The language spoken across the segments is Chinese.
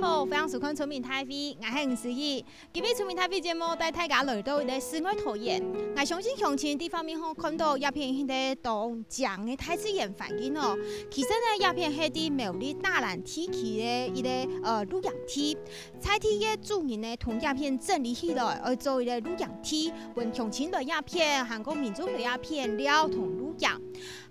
好，非常受看村民抬飞，是吴思怡。今别村民太飞节目，带大家来到一个室外体验。我相信乡亲地方面，好看到一片迄个种姜的太自然环境哦。其实呢，一片迄地没有哩大蓝天起的一个呃露阳梯。菜梯也著名呢，同一片整理起来，而做一个露阳梯。问乡亲的叶片，韩国民众的叶片料同。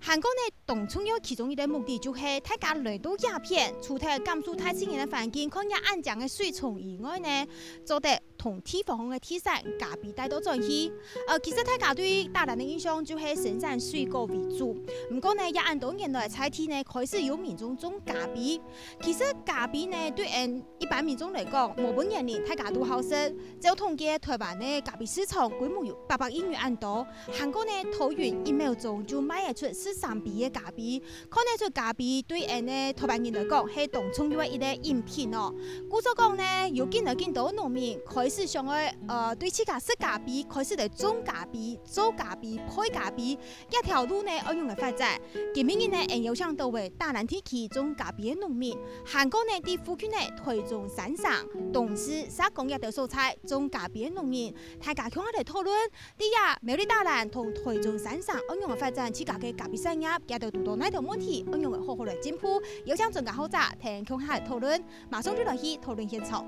韩国的动春游，其中一个目的就是大家来到亚片，除掉感受太自然的环境，看一下安静的水从以外呢，做的。同地方行嘅特产假币带到出去，呃，其實泰对于大陸的影象就係生产水果为主，唔过呢，一按多年来菜地呢开始有民众种假幣。其实假幣呢对誒一般民众来讲，冇本年龄，大家都好食。就统计台湾的假幣市场规模有八百亿元多，韩国呢投運一秒钟就卖得出四三億嘅假幣，可能出假幣对誒呢台湾人来讲係当中的一个饮品哦。故咗讲呢，有見到见到农民开。是上个呃，对起价、设价比开始在中价比、走价比、开价比一条路呢，按用个发展。前年呢，有想到会大南天区中价比的农民。韩国呢，地福建呢，台中山上东西、啥工业的蔬菜中价比的农民，大家向我来讨论。第二，美丽大南同台中山上按用个发展起价个价比产业，也得多多哪条问题按用个好好来进步。有想增加好咋，听向我来讨论，马上转来去讨论现场。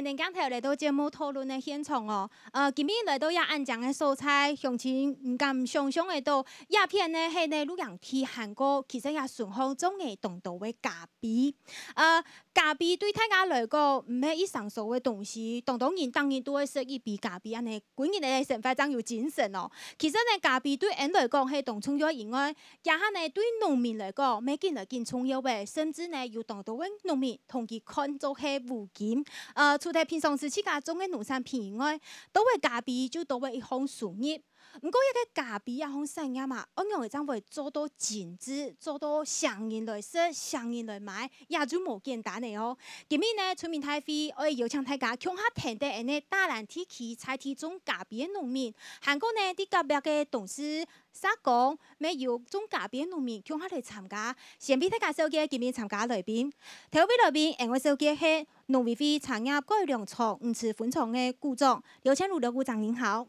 天天刚台来到节目讨论的现场哦，呃，今日来到亚安讲的蔬菜、行情，嗯，敢想象的都亚片呢，系呢卤羊蹄、韩国，其实也顺风中的同到的价比，呃。假币对大家来讲，毋系一上手嘅东西，同当然当然都会说及比假币安尼，关键咧神快张有精神咯。其实呢，假币对人来讲系同重要以外，加下咧对农民来讲，唔系见来见重要嘅，甚至呢要同到搵农民同佢看作系物件。呃，除脱平常时期家种嘅农产品以外，都会假币就多为一方树叶。不过，一个咖啡啊，行产啊嘛，我用会怎会做到精致，做到相应来说相应来买，也就无简单嘞哦。今日呢，村民大会，我邀请大家强下田地，安尼大蓝天起，才体种咖啡农民。韩国呢，滴隔壁嘅董事、社讲，咩有种咖啡农民强下来参加，想边参加手机，见面参加里边。头边里边，安我小机是农委会产业改良厂五是分厂嘅股长刘千如，刘股长您好。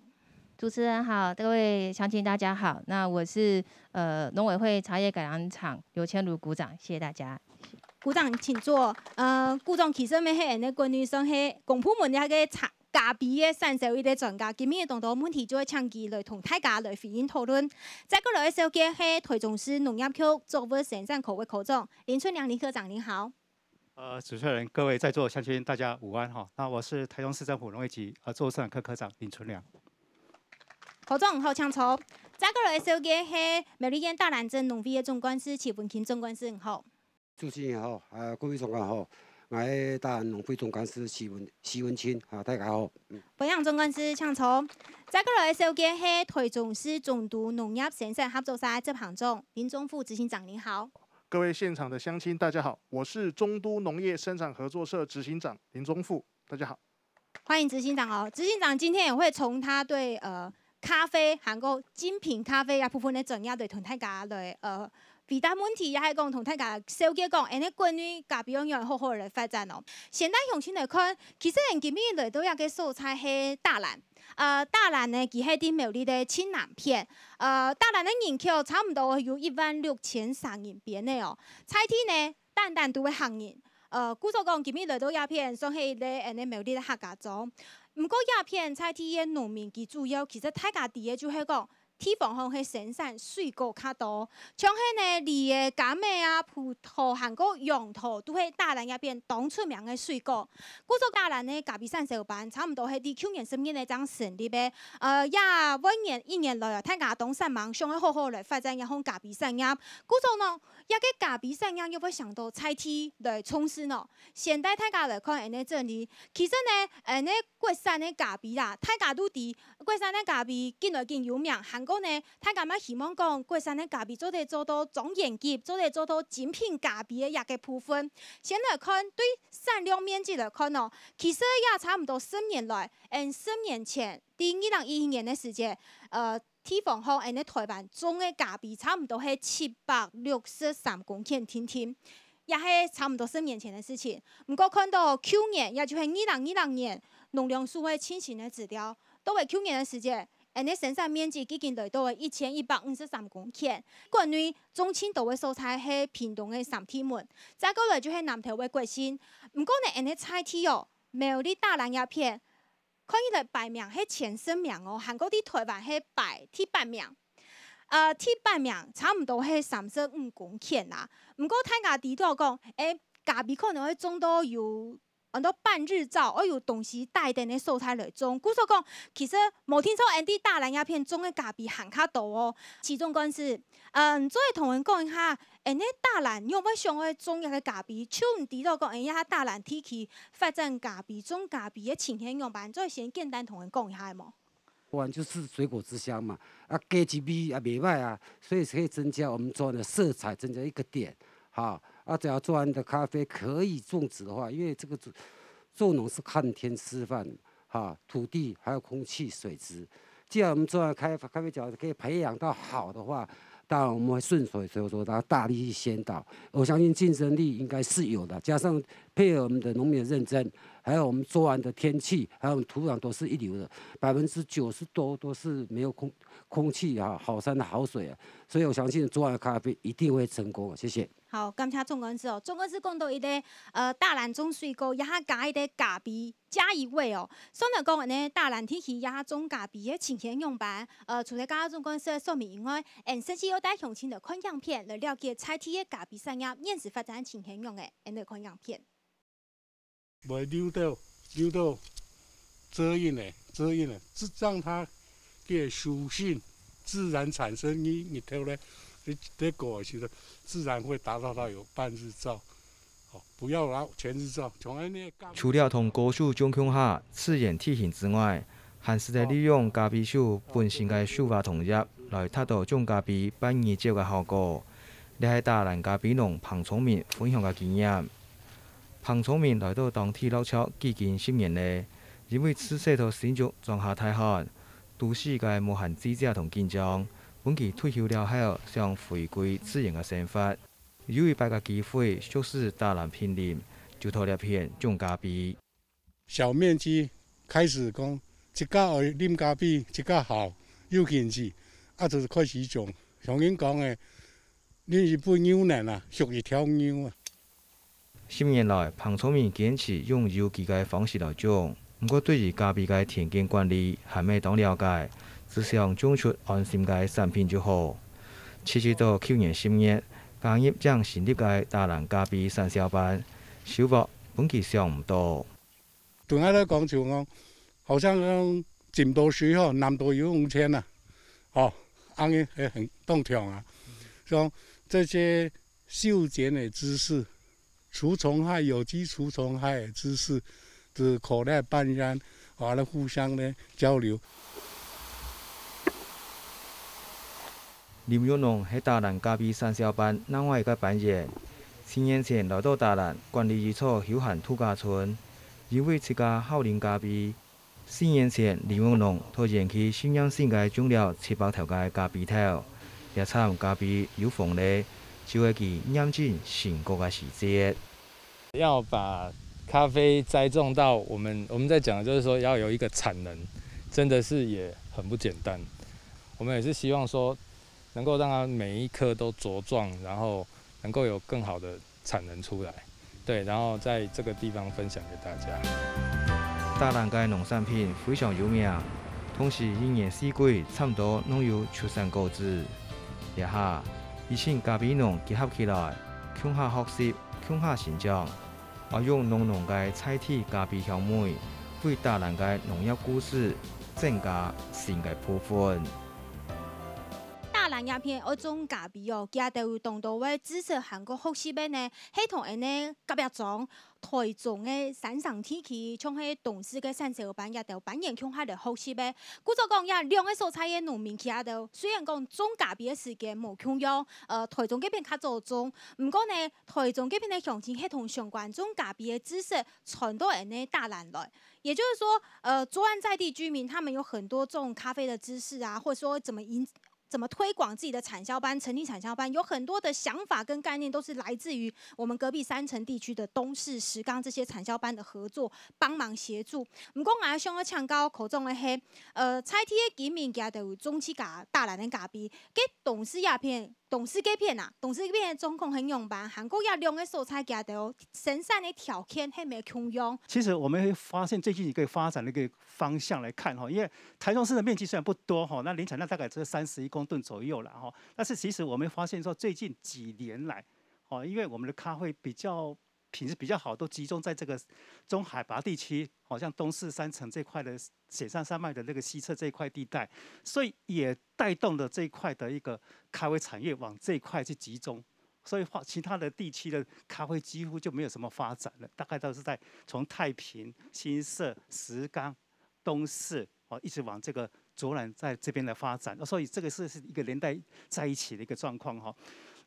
主持人好，各位乡亲大家好，那我是呃农委会茶叶改良厂刘千如，鼓掌，谢谢大家。鼓掌，请坐。呃，鼓掌其实蛮嘿，那个女士嘿，公仆门那个茶咖啡的三十位的专家，今日同到问题就会长期来同大家来回应讨论。再过来一首歌嘿，台中市农业局作物生产味科长林春良，林科长您好。呃，主持人各位在座乡亲大家午安哈，那我是台中市政府农业局呃作物生产科科长林春良。何总，好，强超。再过来，首先系美丽园大南镇农会的总干事徐文清总干事，您好。主持人好，啊，各位总干好，我是大南农会总干事徐文徐文清，啊，大家好。欢迎总干事强超。再过来，首先系台中市中都农业生产合作社执行总林中富执行长，您好。各位现场的乡亲，大家好，我是中都农业生产合作社执行长林中富，大家好。欢迎执行长哦，执行长今天也会从他对呃。咖啡，韩国精品咖啡也部分咧重要对同大家来，呃，回答问题也系讲同大家稍微讲，安尼贵女甲比较用好好来发展哦。现在用心来看，其实人今日来都亚个蔬菜系大兰，呃，大兰呢，其系顶苗栗的青兰片，呃，大兰的人口差唔多有一万六千三人边的哦。菜地呢，单单都会行人，呃，据说讲今日来到亚片，双溪咧安尼苗栗的客家庄。毋过鸦片在田嘅农民，其主要其实太家伫个就系讲。地方乡下生产水果较多，像迄个梨的、柑的啊、葡萄、韩国杨桃，都系大南也边当出名的水果。古早大南的咖比山小班，差唔多系伫去年、上年咧长成的呗。呃，也每年一年来，太家东山忙，想要好好来发展一项咖比山业。古早呢，一个咖比山业又会想到菜市来充实呢。现在太加来看安尼这里，其实呢，安尼国产的价比啦，太家都伫国产的价比近来来有名，过呢，他感觉希望讲，过山的咖啡做得做到总业级，做得做到精品咖啡一个部分。先来看对产量面积来看哦，其实也差唔多十年来，嗯，十年前二零一一年的时节，呃，地方和安尼台湾总的咖啡差唔多系七百六十三公顷，听听，也系差唔多十年前的事情。不过看到去年，也就系二零二零年农粮署的清新的指标，都为去年的时节。安尼生产面积已经来到为一千一百五十三公顷，国内总青到的蔬菜是平塘的三铁门，再过来就是南铁的国新。不过呢，安尼菜体哦，没有你大蓝叶片，可以来排名是前十名哦，韩国的台湾是排第八名。呃，铁八名差唔多系三十五公顷啦。不过天价地多讲，哎，假比可能会中到有。很多半日照，哎呦，东西大点的素材来中。古说讲，其实某听说，内地大蓝鸦片中的咖比含卡多哦。其中关是，嗯，作为同人讲一下，内地大南有没要上个中一个咖比？就你知道讲，内地大蓝天气发展咖比中咖比的前天样板，为先简单同人讲一下，嘛。冇？我就是水果之乡嘛，啊，柑橘味也未歹啊，所以可以增加我们做的色彩，增加一个点，好。那只要做完的咖啡可以种植的话，因为这个种，种农是看天吃饭，哈，土地还有空气水质。既然我们做完咖咖啡角可以培养到好的话，当然我们会顺水以说，然后大力去先导。我相信竞争力应该是有的，加上配合我们的农民认真。还有我们昨晚的天气，还有土壤都是一流的，百分之九十多都是没有空空气啊，好山的好水啊，所以我相信昨晚咖啡一定会成功。谢谢。好，感谢钟官志哦。钟官志讲到一个呃大兰种水果，也喝咖伊的咖啡加一味哦。所以讲安尼大兰天气也中咖啡，也呈现用吧。呃，除了刚刚钟官说说明以外，嗯，甚至有带胸前的看样片来了解菜天的咖啡产业，也是发展呈现用的，嗯，看样片。袂溜到，溜到遮荫嘞，遮荫嘞，只让它个属性自然产生。伊，伊头呢，伊过果时阵，自然会达到到有半日照，好，不要拿全日照。除了同高树种空下刺眼体现之外，还是在利用咖啡树本身的树法同叶来达到种咖比半日照的效果，来扩大咖啡农彭聪明分享个经验。彭崇明来到当地老巢，几近十年了。因为此石头险峻、庄下太寒，都世界无限记者同紧张。本期退休了后，想回归自然的生活。有一百个机会，说是大量聘林，就投了片种咖啡。小面积开始讲，一个会啉咖啡，一个好，有兴趣，啊就是开始种。像永讲的，你是不牛奶啊，属于条牛啊。十年来，彭聪明坚持用有机嘅方式来种，不过对于家啡嘅田间管理还没当了解，只想种出安心嘅产品就好。其实到去年十月，刚入将成立嘅大良家啡三小班，小博本期上唔到。仲喺度讲就讲，后生讲占道树嗬，南道有红青啊，哦，安嘅系很动听啊，像这些修剪的知识。除虫害、有机除虫害知识，的口袋半山，完了互相呢交流。林永龙在大南咖壁三小班另外一个班员，四年前来到大南管理一处休闲度假村，因为自家好啉咖壁四年前，林永龙突然去信阳新界种了七百头个咖啡头，也惨咖啡有风嘞。就会去酿进成功的时间。要把咖啡栽种到我们我们在讲的就是说要有一个产能，真的是也很不简单。我们也是希望说能够让它每一颗都茁壮，然后能够有更好的产能出来。对，然后在这个地方分享给大家。大浪街农产品非常有名，同时一年四季差不多都有出山果子。也哈。伊先甲槟榔结合起来，强化学习，强化成长，而用农浓的菜体加槟榔味，为大人的农业故事增加新的部分。影片嗰种咖啡哦，加到会动到位，知识韩国服饰边呢？系统安呢，特别种台中诶山上天气，像迄冬事嘅山十个班也着板演，像迄个服饰边。故作讲，也两个蔬菜嘅农民起下头，虽然讲种咖啡嘅时间无重要，呃，台中这边较早种，不过呢，台中这边呢，乡亲系统相关种咖啡嘅知识传到内呢大南来。也就是说，呃，作案在地居民他们有很多种咖啡的知识啊，或者说怎么引。怎么推广自己的产销班、成立产销班，有很多的想法跟概念都是来自于我们隔壁三城地区的东市、石冈这些产销班的合作，帮忙协助。唔过阿兄，阿唱高口中的黑，呃，菜田的居民其实都有种起大人的逼，给董事亚片。董事给骗啊，董事给的中控很勇吧？韩国要两个蔬菜拿到，生产的条件很没强用。其实我们会发现，最近一个发展的一个方向来看哈，因为台中市的面积虽然不多哈，那年产量大概只有三十一公吨左右了哈。但是其实我们发现说，最近几年来，哦，因为我们的咖啡比较。品质比较好，都集中在这个中海拔地区，好像东势山城这块的雪山山脉的那个西侧这一块地带，所以也带动了这一块的一个咖啡产业往这一块去集中，所以话其他的地区的咖啡几乎就没有什么发展了，大概都是在从太平、新社、石冈、东势哦，一直往这个卓兰在这边来发展，所以这个是一个连带在一起的一个状况哈。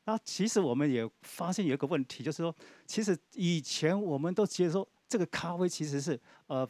那其实我们也发现有一个问题，就是说，其实以前我们都觉得说，这个咖啡其实是呃，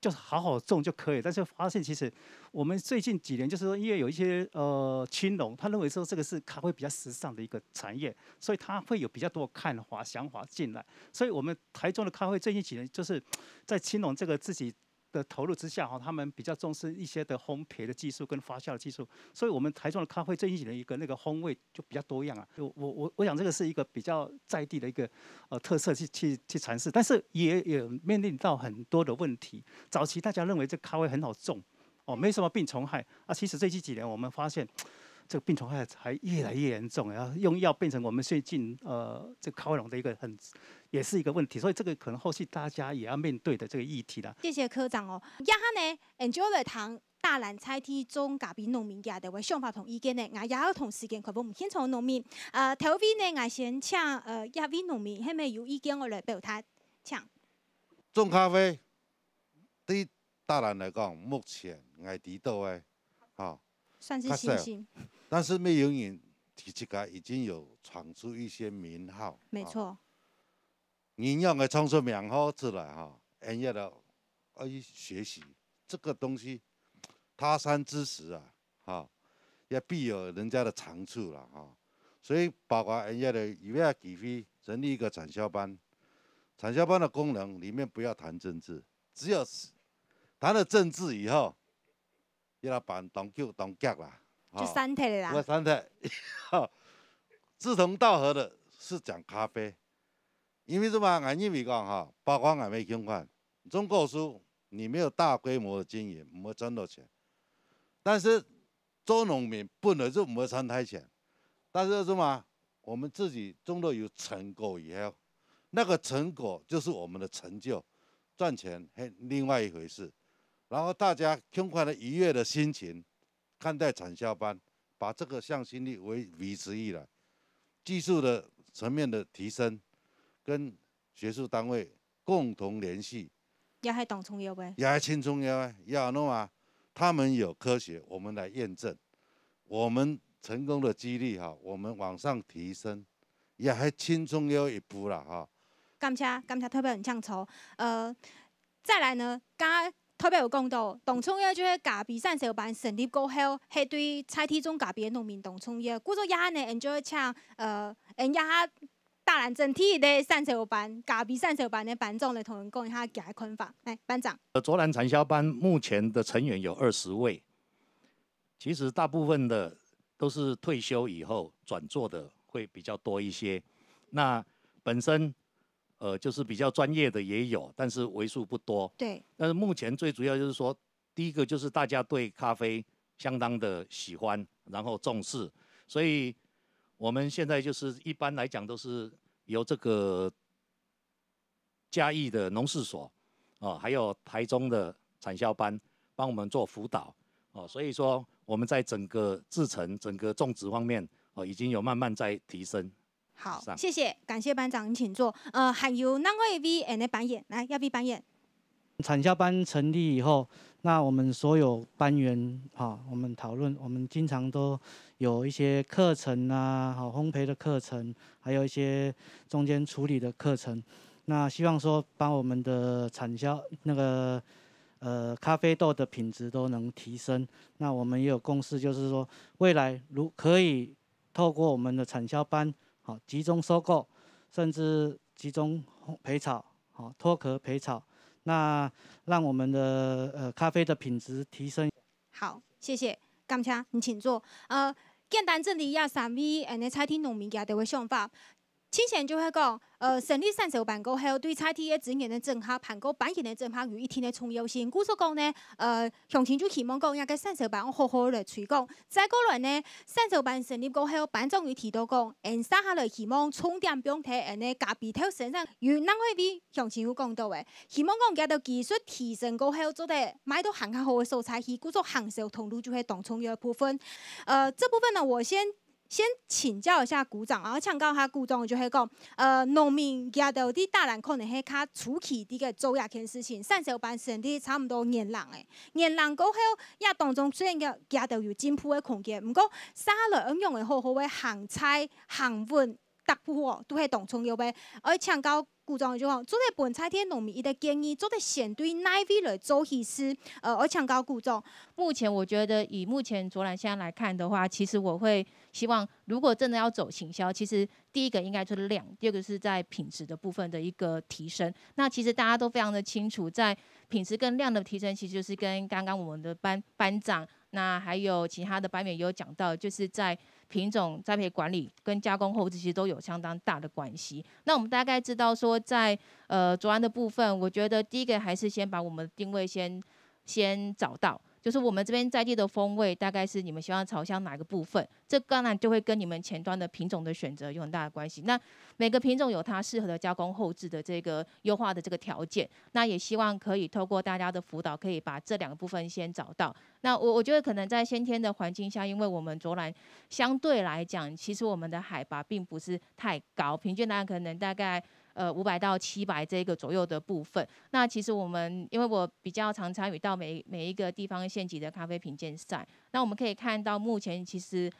就是好好种就可以。但是发现其实我们最近几年，就是说，因为有一些呃青农，他认为说这个是咖啡比较时尚的一个产业，所以他会有比较多看法、想法进来。所以我们台中的咖啡最近几年，就是在青农这个自己。的投入之下，哈，他们比较重视一些的烘焙的技术跟发酵的技术，所以我们台中的咖啡最近几年一个那个风味就比较多样啊。我我我，我想这个是一个比较在地的一个呃特色，去去去尝试，但是也也面临到很多的问题。早期大家认为这咖啡很好种，哦，没什么病虫害啊。其实最近几年我们发现。这个病虫害还越来越严重，然后用药变成我们最近呃，这高粱的一个很，也是一个问题，所以这个可能后续大家也要面对的这个议题了。谢谢科长哦。以下呢，e n j 按照糖大兰菜田中咖啡农民家的为想法同意见呢，我也要同时间可不帮先从农民，呃，头边呢，我先请呃，一位农民，他们有意见我来表达，请。种咖啡对大兰来讲，目前我指导的，哈。算是新兴。但是没有人提起来已经有闯出一些名号。没错，人要来闯出名号出来哈，人家的哎学习这个东西，他山之石啊，哈，也必有人家的长处了哈。所以包括人家的，以后机会成立一个产销班，产销班的功能里面不要谈政治，只要是谈了政治以后，要把党丢党革了。就三台啦，我三台，哈，志同道合的是讲咖啡，因为什么？我跟你讲哈，包括我们存款，中国说你没有大规模的经营，没赚到钱。但是，做农民本来就没赚太钱，但是什么？我们自己种到有成果以后，那个成果就是我们的成就，赚钱是另外一回事。然后大家穷快的愉悦的心情。看待产销班，把这个向心力维维持起来，技术的层面的提升，跟学术单位共同联系，也还当重要呗，也还轻重要啊，要弄啊，他们有科学，我们来验证，我们成功的几率哈，我们往上提升，也还轻重要一步了哈。感谢感谢，特别很抢手，呃，再来呢，刚刚。特别有讲到，动创要就是比壁山小班成立过后，系对菜田中隔别农民动创业。故做亚呢，因就要请，呃，因亚大兰整体的山小班，比壁山小班的班长来同人讲一下家的看法。来，班长，呃，卓兰产销班目前的成员有二十位，其实大部分的都是退休以后转做的会比较多一些。那本身。呃，就是比较专业的也有，但是为数不多。对。但是目前最主要就是说，第一个就是大家对咖啡相当的喜欢，然后重视，所以我们现在就是一般来讲都是由这个嘉义的农事所啊，还有台中的产销班帮我们做辅导哦。所以说我们在整个制程、整个种植方面哦，已经有慢慢在提升。好，谢谢，感谢班长，您请坐。呃，还有那位 V N 的扮演？来要 V 扮演。产销班成立以后，那我们所有班员哈，我们讨论，我们经常都有一些课程啊，好，烘焙的课程，还有一些中间处理的课程。那希望说，把我们的产销那个呃咖啡豆的品质都能提升。那我们也有共识，就是说，未来如可以透过我们的产销班。集中收购，甚至集中培草，好脱壳培草，那让我们的呃咖啡的品质提升。好，谢谢，甘青，你请坐。呃，简单这里一下三按你餐厅农民家的想法。前线就会讲，呃，成立三售办过后，对拆梯的资源的整合、盘股、板型的整合有一定的重要性。故说讲呢，呃，向前就希望讲，也个三售办好好来推广。再过来呢，三售办成立过后，板状元提到讲，南下来希望充电补贴，安呢加配套生上有哪会比向前有讲到的？希望讲家到技术提升过后，做得买到行好好的素材，去故作行销通路就会当重要的部分。呃，这部分呢，我先。先请教一下股长，然后请教下股长，就会讲，呃，农民家的滴大人可能系较初期滴个做亚件事情，上四班时体差唔多年老诶，年老过后亚当中虽然个家头有进步诶空间，不过三两用诶好好诶行差行饭得过，都系当村要呗，而请教。故障就讲，做在本菜田农民伊的建议，做在选对奈味来做起是呃，而且高故障。目前我觉得以目前卓兰现在来看的话，其实我会希望，如果真的要走行销，其实第一个应该就是量，第二个是在品质的部分的一个提升。那其实大家都非常的清楚，在品质跟量的提升，其实就是跟刚刚我们的班班长。那还有其他的版本也有讲到，就是在品种栽培管理跟加工后，这些都有相当大的关系。那我们大概知道说，在呃，昨晚的部分，我觉得第一个还是先把我们的定位先先找到。就是我们这边在地的风味，大概是你们希望朝向哪个部分？这当然就会跟你们前端的品种的选择有很大的关系。那每个品种有它适合的加工后置的这个优化的这个条件。那也希望可以透过大家的辅导，可以把这两个部分先找到。那我我觉得可能在先天的环境下，因为我们卓兰相对来讲，其实我们的海拔并不是太高，平均大概可能大概。呃，五百到七百这个左右的部分。那其实我们因为我比较常参与到每每一个地方县级的咖啡品鉴赛，那我们可以看到目前其实。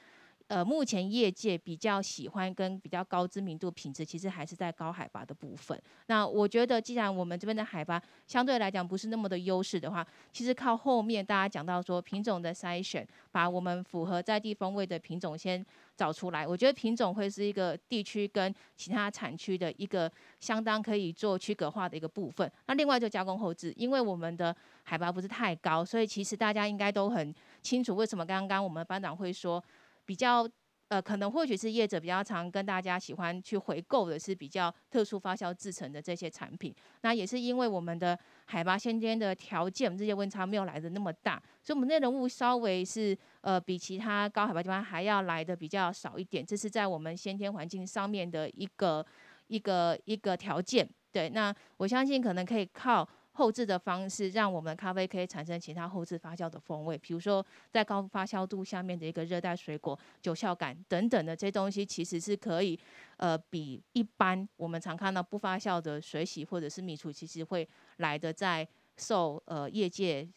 呃，目前业界比较喜欢跟比较高知名度、品质，其实还是在高海拔的部分。那我觉得，既然我们这边的海拔相对来讲不是那么的优势的话，其实靠后面大家讲到说品种的筛选，把我们符合在地方味的品种先找出来。我觉得品种会是一个地区跟其他产区的一个相当可以做区隔化的一个部分。那另外就加工后置，因为我们的海拔不是太高，所以其实大家应该都很清楚为什么刚刚我们班长会说。比较呃，可能或许是业者比较常跟大家喜欢去回购的是比较特殊发酵制成的这些产品。那也是因为我们的海拔先天的条件，这些温差没有来的那么大，所以我们内容物稍微是呃比其他高海拔地方还要来的比较少一点。这是在我们先天环境上面的一个一个一个条件。对，那我相信可能可以靠。后置的方式，让我们咖啡可以产生其他后置发酵的风味，比如说在高发酵度下面的一个热带水果、酒酵感等等的这些东西，其实是可以，呃，比一般我们常看到不发酵的水洗或者是米醋，其实会来的，在受呃业界。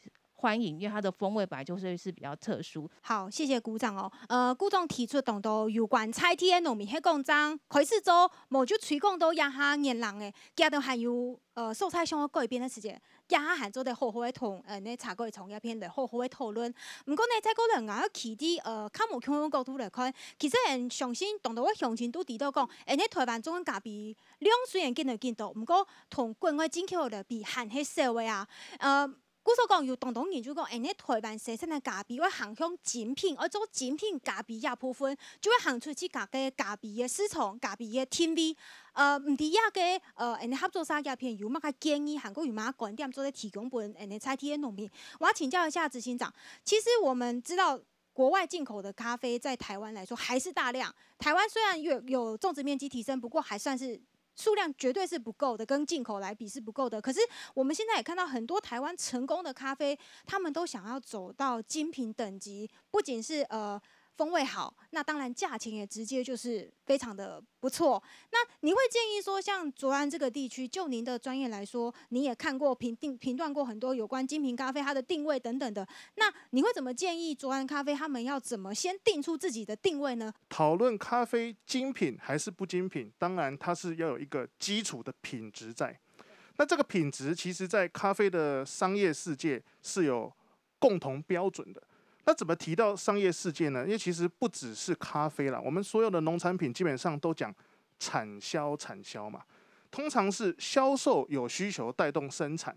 欢迎，因为它的风味本来就是是比较特殊。好，谢谢鼓掌哦。呃，顾总提出的动作，有关菜梯的农民黑公章，开始做某就吹广到亚哈年浪的，加都还有呃蔬菜上改变的时间，亚哈还做得好好，的同呃那茶果的创业片来好好的讨论。不过呢，这个人啊，从的呃看无穷角度来看，其实人相信，同到我相信都提到讲，诶，那台湾中文加比两虽然见到见到，不过同国外进口的比，含黑社会啊，呃。古所讲，有当当研究讲，安你台湾生产的咖啡，我行向精品，我做精品咖啡廿部分，就会行出去各家咖啡的市场，咖啡的天威。呃，唔只一个呃，安你合作三家片有物佮建议，韩国有物啊观点，做咧提供本？安你菜地的农民。我要请教一下执行长，其实我们知道，国外进口的咖啡在台湾来说还是大量。台湾虽然有有种植面积提升，不过还算是。数量绝对是不够的，跟进口来比是不够的。可是我们现在也看到很多台湾成功的咖啡，他们都想要走到精品等级，不仅是呃。风味好，那当然价钱也直接就是非常的不错。那你会建议说，像卓安这个地区，就您的专业来说，你也看过评定评断过很多有关精品咖啡它的定位等等的。那你会怎么建议卓安咖啡他们要怎么先定出自己的定位呢？讨论咖啡精品还是不精品，当然它是要有一个基础的品质在。那这个品质其实，在咖啡的商业世界是有共同标准的。那怎么提到商业世界呢？因为其实不只是咖啡啦，我们所有的农产品基本上都讲产销产销嘛，通常是销售有需求带动生产，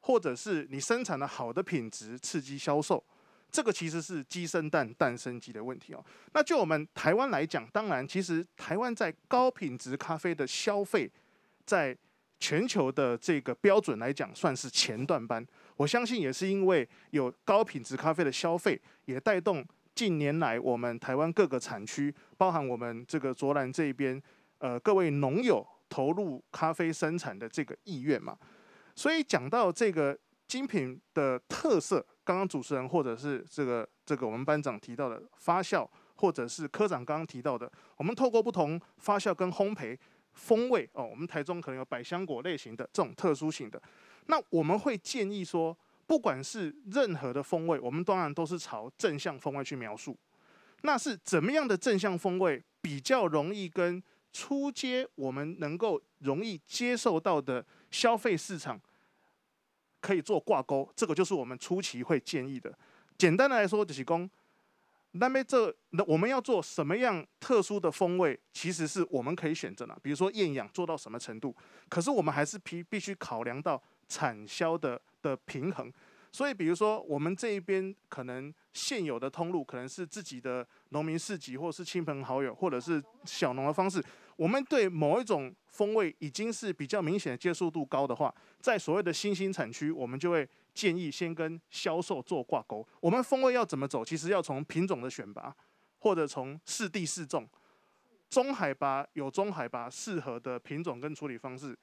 或者是你生产的好的品质刺激销售，这个其实是鸡生蛋蛋生鸡的问题哦。那就我们台湾来讲，当然其实台湾在高品质咖啡的消费，在全球的这个标准来讲算是前段班。我相信也是因为有高品质咖啡的消费，也带动近年来我们台湾各个产区，包含我们这个卓兰这边，呃，各位农友投入咖啡生产的这个意愿嘛。所以讲到这个精品的特色，刚刚主持人或者是这个这个我们班长提到的发酵，或者是科长刚刚提到的，我们透过不同发酵跟烘焙风味哦，我们台中可能有百香果类型的这种特殊型的。那我们会建议说，不管是任何的风味，我们当然都是朝正向风味去描述。那是怎么样的正向风味比较容易跟初阶我们能够容易接受到的消费市场可以做挂钩？这个就是我们初期会建议的。简单的来说，就是讲那么这，那我们要做什么样特殊的风味，其实是我们可以选择的。比如说厌氧做到什么程度，可是我们还是必必须考量到。产销的的平衡，所以比如说我们这一边可能现有的通路可能是自己的农民市集，或者是亲朋好友，或者是小农的方式。我们对某一种风味已经是比较明显的接受度高的话，在所谓的新兴产区，我们就会建议先跟销售做挂钩。我们风味要怎么走，其实要从品种的选拔，或者从四地四种，中海拔有中海拔适合的品种跟处理方式。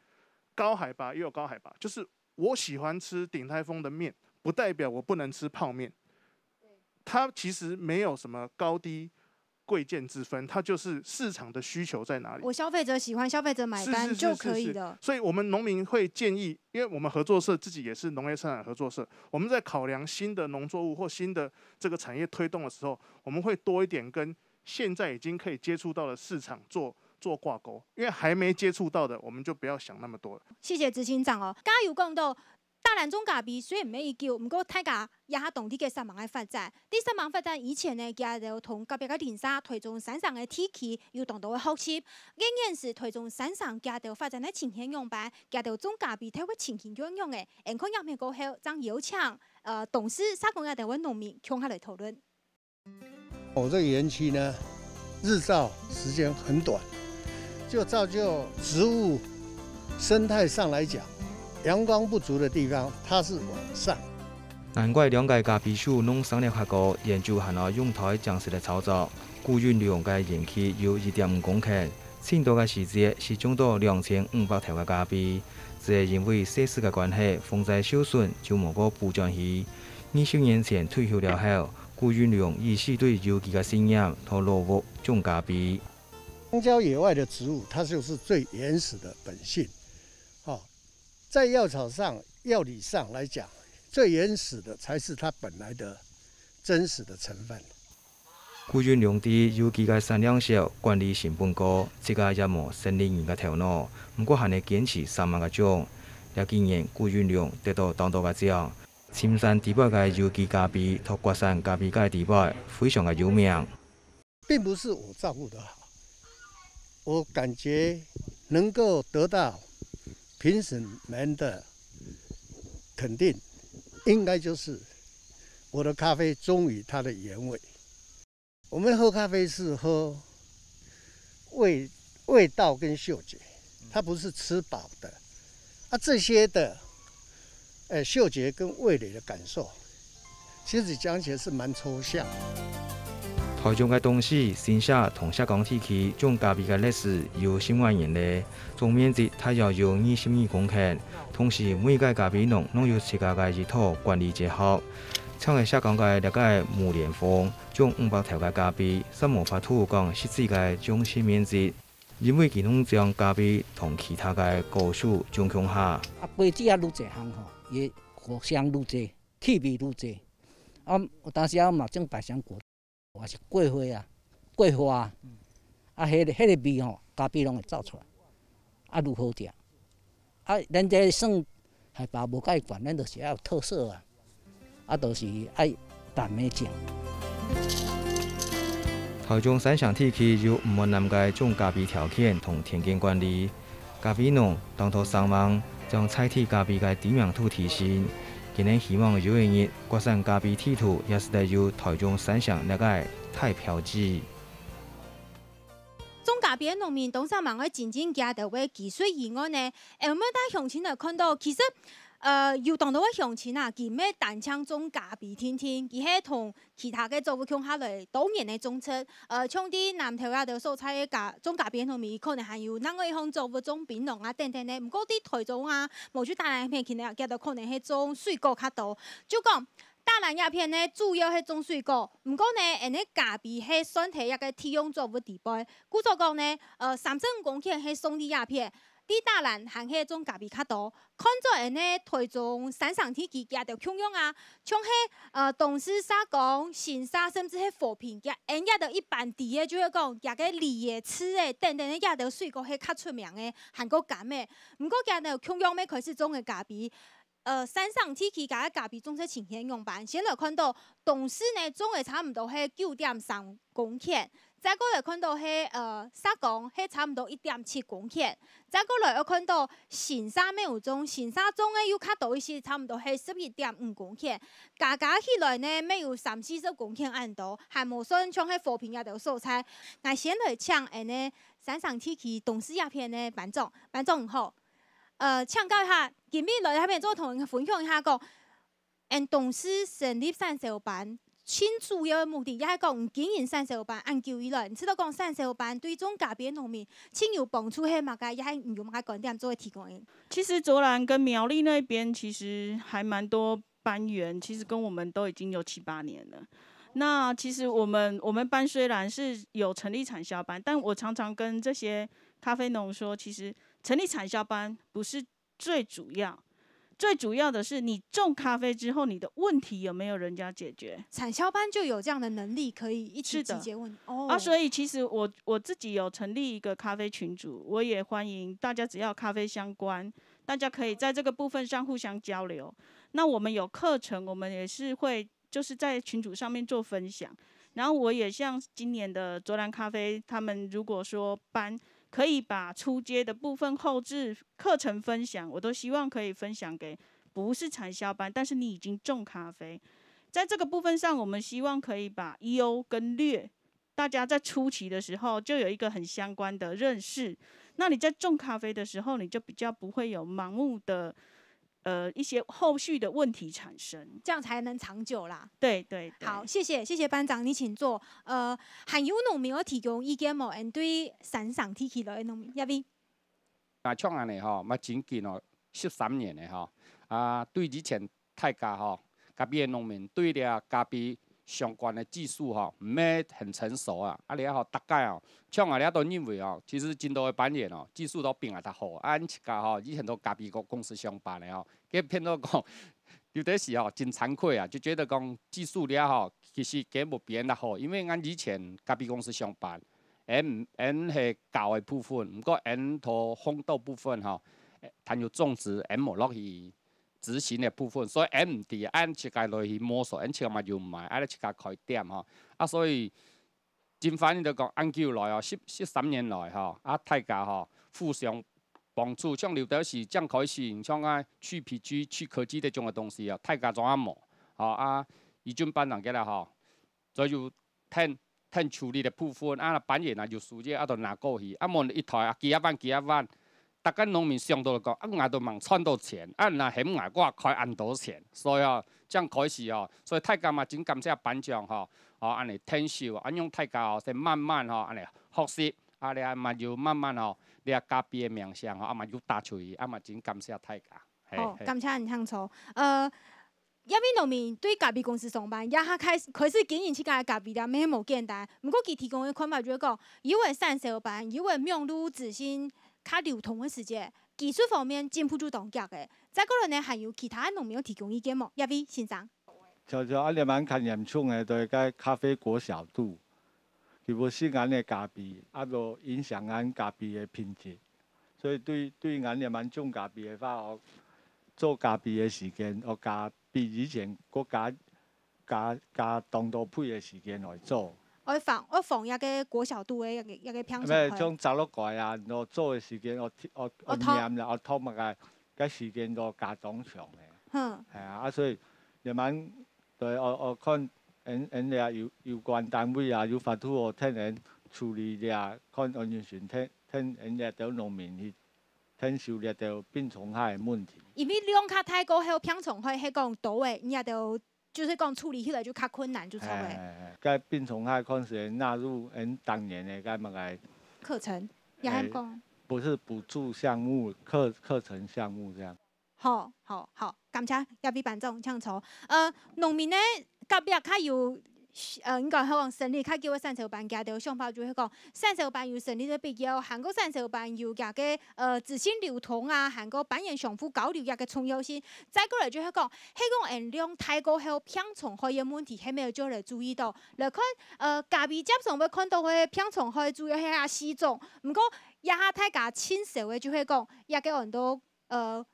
高海拔也有高海拔，就是我喜欢吃顶泰丰的面，不代表我不能吃泡面。它其实没有什么高低贵贱之分，它就是市场的需求在哪里，我消费者喜欢，消费者买单就可以的。所以，我们农民会建议，因为我们合作社自己也是农业生产合作社，我们在考量新的农作物或新的这个产业推动的时候，我们会多一点跟现在已经可以接触到的市场做。做挂钩，因为还没接触到的，我们就不要想那么多了。谢谢执行长哦。刚有讲到大南中咖啡虽然没依我不过大家也懂这个三网的发展。第三网发展以前呢，也就同隔壁的电山推动山上的体系，又同到的学习。今年是推动山上加到发展的青形用白加到中咖啡推到青青养养的。眼看养品过后，将油枪呃，同时沙工亚台位农民冲下来讨论。我这个园区呢，日照时间很短。就造就植物生态上来讲，阳光不足的地方，它是往上。难怪两届咖啡树弄上了较高，研究下了阳台正式的操作。顾云亮个人气有一点五公顷，千多的时节，是种到两千五百头的咖啡。只是因为设施的关系，风灾受损就无个补上去。二十年前退休了后，顾云龙依稀对有机的信仰，和落屋种咖啡。荒郊野外的植物，它就是最原始的本性。好，在药草上、药理上来讲，最原始的才是它本来的真实的成分。古菌良地有机界三两小，管理成本高，这个项目森林人家头脑。不过还能坚持三万个种。这几年古菌良得到当多个奖。青山迪拜界有机咖啡托高山咖啡界迪拜非常个有名。并不是我照顾的。我感觉能够得到评审们的肯定，应该就是我的咖啡忠于它的原味。我们喝咖啡是喝味、味道跟嗅觉，它不是吃饱的啊。这些的，呃，嗅觉跟味蕾的感受，其实讲起来是蛮抽象。台中嘅东西，新社同写地区将嘉宾嘅历史由新万原嘞。总面积大约有二十米公顷，同时每个嘉宾农拢有自家嘅一套管理号。好。像社讲嘅历届慕连峰将五百条嘅嘉宾什么发土讲世界个中心面积，因为其中将嘉宾同其他嘅果树种种下。啊，杯子啊，愈济行吼，伊果香愈济，气味愈济。啊，有当时啊嘛正百香果。还是桂花啊，桂花啊，啊，迄个迄个味吼，咖啡拢会走出来，啊，愈好食。啊，咱这算海拔无介悬，咱就是还有特色啊，啊，就是爱淡美食。台中山上铁气就唔好，了解种咖啡条件同田间管理，咖啡农当头上网将采天咖啡个营养土提升。今年希望有一日，高山咖啡地图也是在由台中三上那个太漂亮。中隔壁的农民董三忙我渐渐觉得为技术而安呢。我们在向亲来看到，其实。呃，要动到个乡亲啊，兼咩单枪种咖啡天天，而且同其他嘅作物种下来，当年嘅种植，呃，像啲南头啊，啲蔬菜嘅种咖啡后面，可能还有另外一个方作物种槟榔啊，等等咧。不过啲台中啊，无去大南亚片，其实叫做可能系种水果较多，就讲大南亚片咧，主要系种水果。不过咧，因啲咖啡系选在一个梯用作物地方，故作讲咧，呃，三五公献系送的亚片。比大人含迄种咖啡较多，看作因嘞推崇山上天气，加着琼永啊，像迄呃董事沙讲，新沙甚至许茯片，因也着一板伫个，就会讲加个绿的、赤的，等等，因加到水果迄较出名的，韩国咸的。毋过加着琼永，要开始种的咖啡，呃，山上天气加咖啡，种出呈现样板，先来看到董事呢，种的差毋多迄九点三公顷。再过来看到迄呃沙岗，迄差毋多一点七公顷；再过来又看到新沙没有种，新沙中的又较多一些，差毋多迄十一点五公顷，加加起来呢没有三四十公顷安多，还无算上迄扶贫一条素材。那先来请下呢山上天气董事亚片的板总，板总好。呃，教一下，下面来下面做同分享一下个，俺董事成立三小班。亲主要的目的也系讲唔经营散售班按叫伊来，你知道讲散售班对种个别农民，亲友帮助遐嘛个，也系唔用遐观点做提供其实卓兰跟苗栗那边其实还蛮多班员，其实跟我们都已经有七八年了。那其实我们我们班虽然是有成立产销班，但我常常跟这些咖啡农说，其实成立产销班不是最主要。最主要的是，你种咖啡之后，你的问题有没有人家解决？产销班就有这样的能力，可以一起解决问题。哦，啊，所以其实我我自己有成立一个咖啡群组，我也欢迎大家，只要咖啡相关，大家可以在这个部分上互相交流。那我们有课程，我们也是会就是在群组上面做分享。然后我也像今年的卓兰咖啡，他们如果说班。可以把初阶的部分后置课程分享，我都希望可以分享给不是产销班，但是你已经种咖啡，在这个部分上，我们希望可以把优跟劣，大家在初期的时候就有一个很相关的认识。那你在种咖啡的时候，你就比较不会有盲目的。呃，一些后续的问题产生，这样才能长久啦。对对，好，谢谢谢谢班长，你请坐。呃，还有农民有提供意见冇？嗯，对，山上提起落，农民一边。啊，创安尼吼，嘛仅仅哦，十三年嘞吼。啊，对以前太家吼，隔壁的农民对了，隔壁。相关的技术吼，毋免很成熟啊，啊里啊吼大概哦，像啊，里啊都认为哦，其实真多的扮演哦，技术都并啊特好。俺家吼以前都家比个公司上班的哦，计骗到讲，有的时候真惭愧啊，就觉得讲技术了吼，其实根无变唔得好，因为俺以前家比公司上班，M M 系教的部分，不过 M 套风度部分吼，但又重视 M 落去。执行的部分，所以 M 的按一家落去摸索，按一家嘛就卖，按一家开店吼，啊，所以真烦你都讲按久来哦，十十三年来吼，啊，大家吼互相帮助，像刘德喜这开始，像啊去皮具、去科技的种的东西啊，大家怎啊摸，吼啊，已经班人过来吼，所以就通通处理的部分，啊，班员啊就输这啊，都拿过去，啊，问伊台啊，几啊万、几啊万。大家农民想到来讲，啊，我都忙赚到钱，啊，那很爱我开很多钱，所以哦，这样开始哦，所以太监嘛，真感谢班长哦，哦，安尼听秀，安用太监哦，先慢慢哦，安尼学习，啊，你啊嘛就慢慢哦，你啊，咖啡的名声吼，啊嘛就打出去，啊嘛真感谢太监。哦，感谢你清楚。呃，一边农民对咖啡公司上班，一较开始开始经营起个咖啡了，没有冇简单，不过佢提供的看法就讲，有诶上小班，有诶妙如子心。卡流通的时节，技术方面进步住，当家的。再过来呢，还有其他农民提供意见无？叶伟先生。就就阿两蛮看严重的，都系个咖啡果小度，如无是俺的咖啡，阿落影响俺咖啡的品质。所以对对俺两蛮种咖啡的话，我做咖啡的时间，我咖比以前国家加加当到配的时间来做。我防我防一个国小度的一个一个片蟲佢。咩將摘落来啊？我做的时间我我我拖，然托拖物嘅个时间要加長长的。嗯。系啊，所以夜晚对我我看因因俩有有关单位啊，有法度我听人处理俩，看安全性听听引啲都农民去听受啲着病虫害的问题，因為兩卡太高，还有片虫害，係讲多诶，你也着就是讲处理起来就较困难，就错嘞。介病虫害矿石纳入因当年的介么个课程，也喊讲不是补助项目课课程项目这样。好，好，好，感谢也比民众畅做。呃，农民呢，隔壁较有。呃，你讲香港胜利，卡叫我三十班，加到上报就是讲三十班有胜利的必要。韩国三十班有加个呃，资金流通啊，韩国扮演相互交流入嘅重要性。再过来就是讲，香港用量太高，还有病虫害嘅问题，系没有做嚟注意到。来看呃，咖啡接上要看到许病虫害主要系啊西状。唔过也太加轻小会就会讲也加很多呃，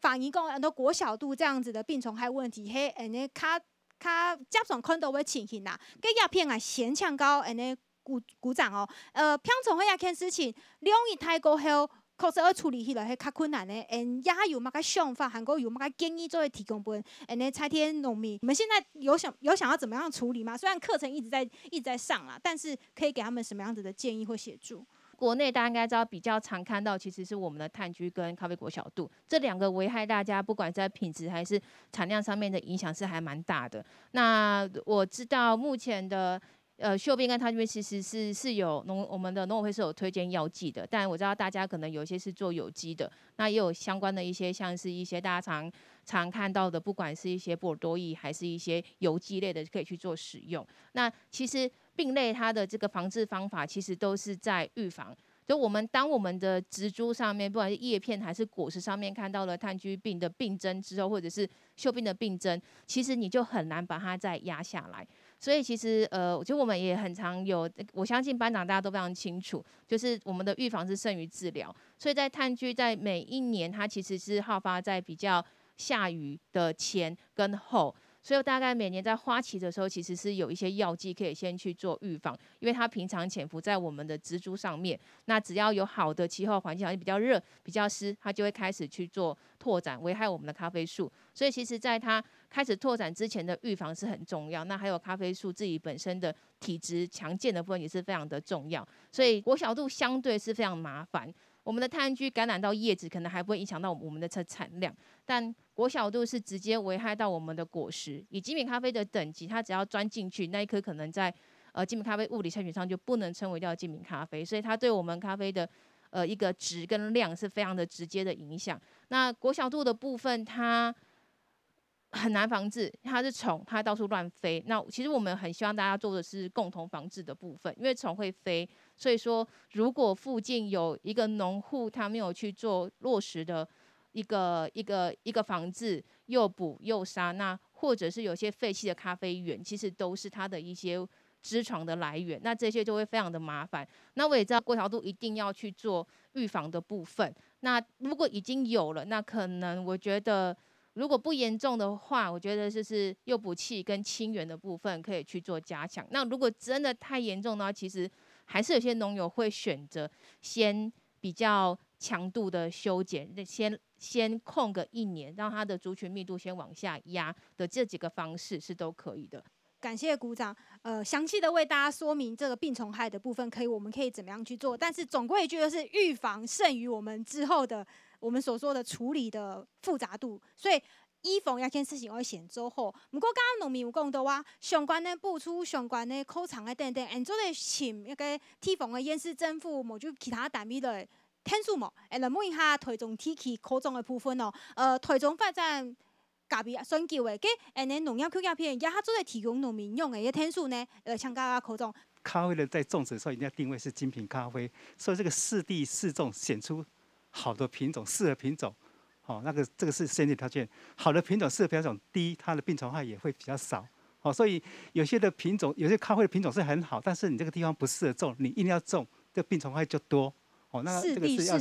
反映讲很多国小度这样子的病虫害问题，系而且卡。较接可看到的情形啦，个叶片啊，现场到安尼鼓鼓掌哦。呃，平常那件事情，量伊太过后，确实要处理起来是较困难的。因也有嘛个想法，韩国有嘛个建议作为提供本。安尼拆天农民，你们现在有想有想要怎么样处理吗？虽然课程一直在一直在上啦，但是可以给他们什么样子的建议或协助？国内大家应该知道，比较常看到其实是我们的炭疽跟咖啡果小度这两个危害，大家不管在品质还是产量上面的影响是还蛮大的。那我知道目前的呃秀彬跟他这边其实是是有农我们的农委会是有推荐药剂的，但我知道大家可能有些是做有机的，那也有相关的一些像是一些大家常常看到的，不管是一些布尔多益还是一些有机类的，可以去做使用。那其实。病类它的这个防治方法其实都是在预防，就我们当我们的植株上面不管是叶片还是果实上面看到了炭疽病的病征之后，或者是锈病的病征，其实你就很难把它再压下来。所以其实呃，就我们也很常有，我相信班长大家都非常清楚，就是我们的预防是胜于治疗。所以在炭疽在每一年它其实是好发在比较下雨的前跟后。所以大概每年在花期的时候，其实是有一些药剂可以先去做预防，因为它平常潜伏在我们的植株上面。那只要有好的气候环境，好像比较热、比较湿，它就会开始去做拓展，危害我们的咖啡树。所以其实在它开始拓展之前的预防是很重要。那还有咖啡树自己本身的体质强健的部分也是非常的重要。所以国小度相对是非常麻烦。我们的炭疽感染到叶子，可能还不会影响到我们的产产量，但果小度是直接危害到我们的果实。以精品咖啡的等级，它只要钻进去，那一颗可能在呃精品咖啡物理筛选上就不能称为叫精品咖啡，所以它对我们咖啡的呃一个质跟量是非常的直接的影响。那果小度的部分，它很难防治，它是虫，它到处乱飞。那其实我们很希望大家做的是共同防治的部分，因为虫会飞。所以说，如果附近有一个农户，他没有去做落实的一个一个一个防治又补又杀，那或者是有些废弃的咖啡园，其实都是他的一些支床的来源，那这些就会非常的麻烦。那我也知道，过桥都一定要去做预防的部分。那如果已经有了，那可能我觉得，如果不严重的话，我觉得就是诱捕器跟清源的部分可以去做加强。那如果真的太严重的话，其实。还是有些农友会选择先比较强度的修剪，那先先控个一年，让它的族群密度先往下压的这几个方式是都可以的。感谢鼓掌。呃，详细的为大家说明这个病虫害的部分，可以我们可以怎么样去做？但是总归一句就是，预防胜于我们之后的我们所说的处理的复杂度。所以。预防一件事情，我先做好。毋过刚刚农民有讲到话，相关的部署、相关的考场的等等，因做咧请一个地方的原市政府无就其他单位的天数嘛，来问一下推广天气、口罩的部分哦。呃，推广发展咖啡选购的，给农业、畜牧片，也做在提供农民用的这个天数呢，呃，像刚刚口罩。咖啡的在种植的时候人家定位是精品咖啡，所以这个适地适种，选出好的品种，适合品种。哦，那个这个是先体条件好的品种，适合品种。第一，它的病虫害也会比较少。哦，所以有些的品种，有些咖啡的品种是很好，但是你这个地方不适合种，你一定要种，这病虫害就多。哦，那这个是要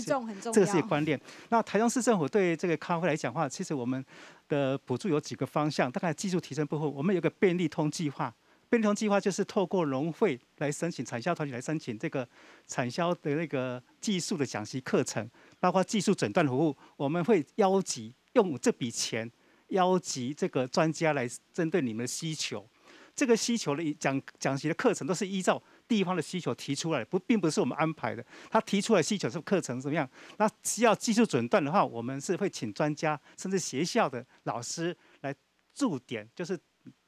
这个是观念。那台中市政府对这个咖啡来讲话，其实我们的补助有几个方向，大概技术提升部分，我们有个便利通计划。便利通计划就是透过农会来申请产销团体来申请这个产销的那个技术的讲习课程。包括技术诊断服务，我们会邀集用这笔钱邀集这个专家来针对你们的需求。这个需求的讲讲习的课程都是依照地方的需求提出来的，不并不是我们安排的。他提出来需求是课程怎么样？那需要技术诊断的话，我们是会请专家，甚至学校的老师来驻点，就是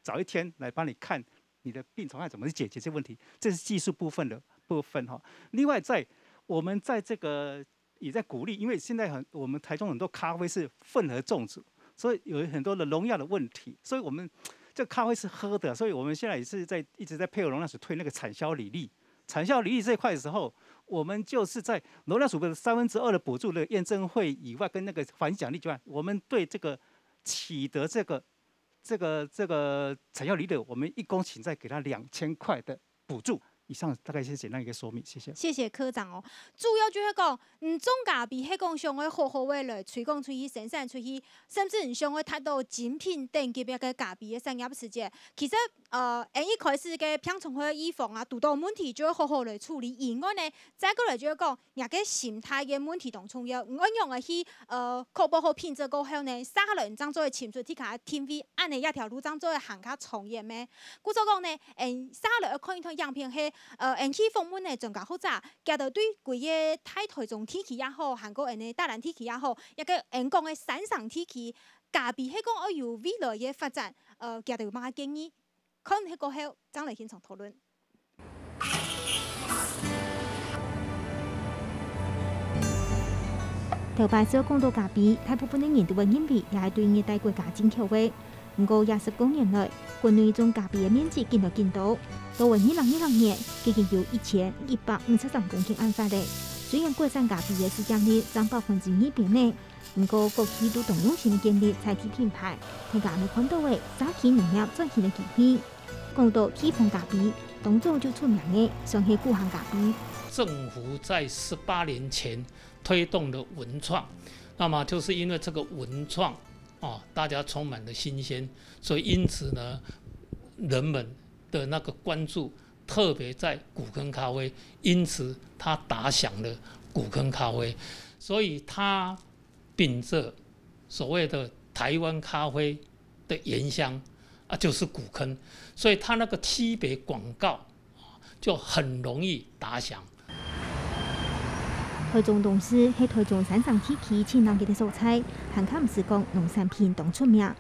找一天来帮你看你的病虫害怎么去解决这个问题。这是技术部分的部分哈。另外，在我们在这个。也在鼓励，因为现在很我们台中很多咖啡是混合种植，所以有很多的农药的问题。所以，我们这咖啡是喝的，所以我们现在也是在一直在配合农粮署推那个产销比例。产销比例这一块的时候，我们就是在农粮署的三分之二的补助的验证会以外，跟那个返奖励之外，我们对这个取得这个这个这个产销比例，我们一公顷再给他两千块的补助。以上大概是简单一个说明，谢谢。谢谢科长哦。主要就是讲，嗯，总价比迄个上会好好来，吹工出去，生产出去，甚至上会太多精品等级别个价比嘅商业事件。其实，呃，因一开始嘅片厂会预防啊，遇到问题就要好好来处理。另外呢，再过来就要讲，伢个心态嘅问题同重要。我用的去，呃，确保好品质过后呢，三人当做嘅潜水睇卡，TV 按呢一条路当做嘅行卡创业咩？故作讲呢，嗯，三人可以套样片系。呃，引起风温的更加复杂，加到对几个太台中天气也好，韩国人的大南天气也好，一个人工的山上天气，夹比迄个要有未来个发展，呃，加到有物建议，可能迄个后怎来现场讨论。台湾做公路夹壁，大部分的人都有经验，也系对伊带带有够亲切。不过二十多年来，国内种夹壁的面积见到见到。到二零二零年，预计将有一千一百五十三公斤安发的。虽然国产咖啡也是将力占百分之二点内，不过，国企都动用新的建立载体品牌，提高了款度会早期努力转型的机遇。讲到气泡咖啡，当中就出名的双喜故巷咖啡。政府在十八年前推动的文创，那么就是因为这个文创啊，大家充满了新鲜，所以因此呢，人们。的那个关注，特别在古坑咖啡，因此他打响了古坑咖啡，所以他秉着所谓的台湾咖啡的原香啊，就是古坑，所以他那个区别广告就很容易打响。台总董事是台中山上地区，勤给的蔬菜，很久唔时光，农产品当出名。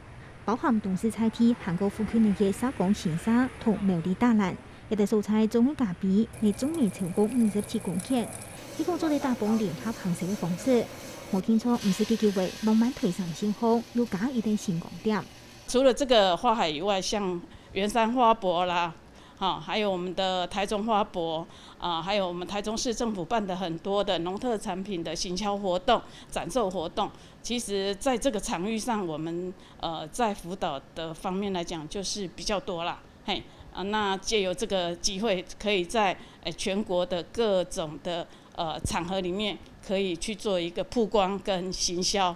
包含同時菜梯、韩国富区人家沙崗前山同苗栗大蘭，一個蔬菜種於家比，你總面超五十七公頃。呢個做啲大盤聯合行勢的方式，我听说唔是只叫話慢慢推上先好，又加一点成光点。除了这个花海以外，像圆山花博啦。好，还有我们的台中花博啊，还有我们台中市政府办的很多的农特产品的行销活动、展售活动。其实，在这个场域上，我们呃在辅导的方面来讲，就是比较多啦，嘿，啊，那借由这个机会，可以在呃全国的各种的呃场合里面，可以去做一个曝光跟行销，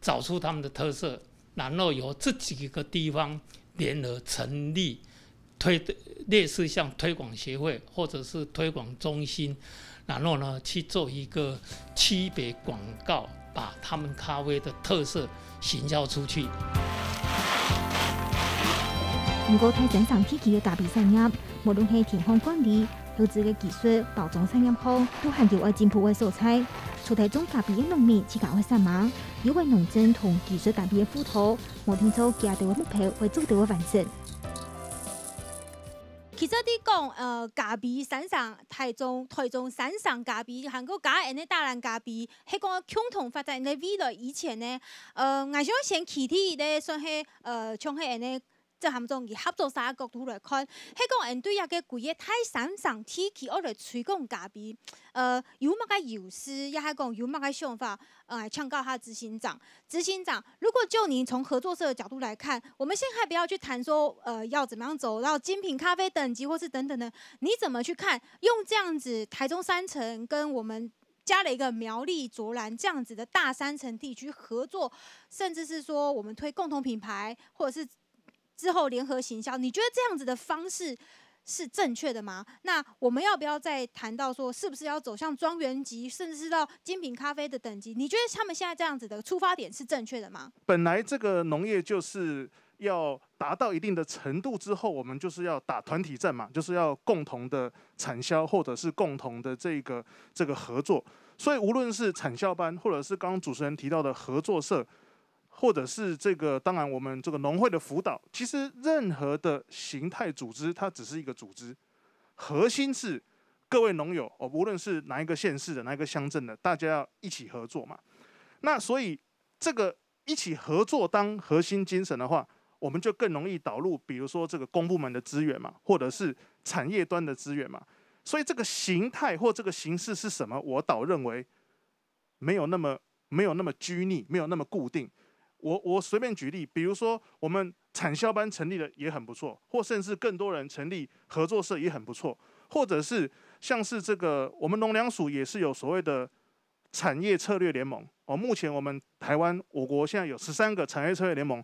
找出他们的特色，然后由这几个地方联合成立。推类似像推广协会或者是推广中心，然后呢去做一个区别广告，把他们咖啡的特色行销出去。如过太紧张天气的大比赛，鸭无论系田方管理、投资的技术、包装产业好，都含有爱进步的素材，出台种大比的农民去咖会上忙，有位农村同技术大啡的辅导，无清楚家对我目标会做得我完成。其实你讲，呃，假币产台大众、大众产生假币，能够假的大烂假币，迄个共同发展的未来以前呢，呃，我想先气体咧，算是呃，像迄尼。从合作三的角度来看，黑讲应对一个贵嘅台山层天气，我来吹供咖啡。呃，有乜个优势，呀黑讲有乜个想法，呃，劝告他执行长。执行长，如果就你从合作社的角度来看，我们现在不要去谈说，呃，要怎么样走到精品咖啡等级，或是等等的，你怎么去看？用这样子台中山城跟我们加了一个苗栗卓兰这样子的大山城地区合作，甚至是说我们推共同品牌，或者是。之后联合行销，你觉得这样子的方式是正确的吗？那我们要不要再谈到说，是不是要走向庄园级，甚至是到精品咖啡的等级？你觉得他们现在这样子的出发点是正确的吗？本来这个农业就是要达到一定的程度之后，我们就是要打团体战嘛，就是要共同的产销，或者是共同的这个这个合作。所以无论是产销班，或者是刚刚主持人提到的合作社。或者是这个，当然我们这个农会的辅导，其实任何的形态组织，它只是一个组织，核心是各位农友哦，无论是哪一个县市的、哪一个乡镇的，大家要一起合作嘛。那所以这个一起合作当核心精神的话，我们就更容易导入，比如说这个公部门的资源嘛，或者是产业端的资源嘛。所以这个形态或这个形式是什么，我倒认为没有那么没有那么拘泥，没有那么固定。我我随便举例，比如说我们产销班成立的也很不错，或甚至更多人成立合作社也很不错，或者是像是这个，我们农粮署也是有所谓的产业策略联盟哦。目前我们台湾我国现在有十三个产业策略联盟，